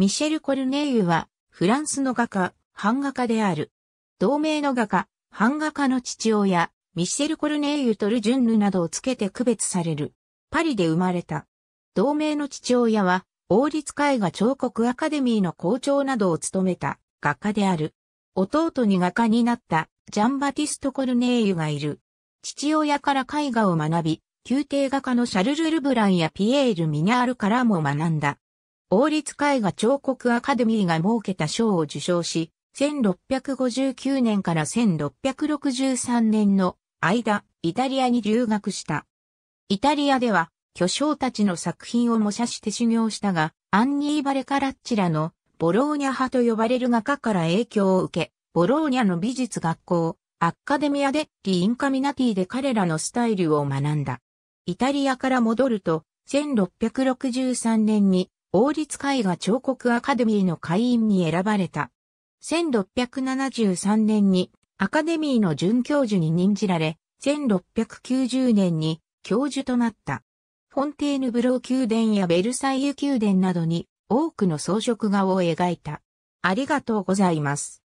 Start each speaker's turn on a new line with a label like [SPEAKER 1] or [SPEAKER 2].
[SPEAKER 1] ミシェル・コルネイユは、フランスの画家、版画家である。同名
[SPEAKER 2] の画家、版画家の父親、ミシェル・コルネイユとル・ジュンヌなどをつけて区別される。パリで生まれた。同名の父親は、王立絵画彫刻アカデミーの校長などを務めた画家である。弟に画家になったジャンバティスト・コルネイユがいる。父親から絵画を学び、宮廷画家のシャルル・ルブランやピエール・ミャールからも学んだ。王立絵画彫刻アカデミーが設けた賞を受賞し、1659年から1663年の間、イタリアに留学した。イタリアでは、巨匠たちの作品を模写して修行したが、アンニー・バレカラッチらのボローニャ派と呼ばれる画家から影響を受け、ボローニャの美術学校、アッカデミアデッリ・インカミナティで彼らのスタイルを学んだ。イタリアから戻ると、1663年に王立絵画彫刻アカデミーの会員に選ばれた。1673年にアカデミーの准教授に任じられ、1690年に教授となった。フォンテーヌブロー宮殿やベルサイユ宮殿などに多くの
[SPEAKER 1] 装飾画を描いた。ありがとうございます。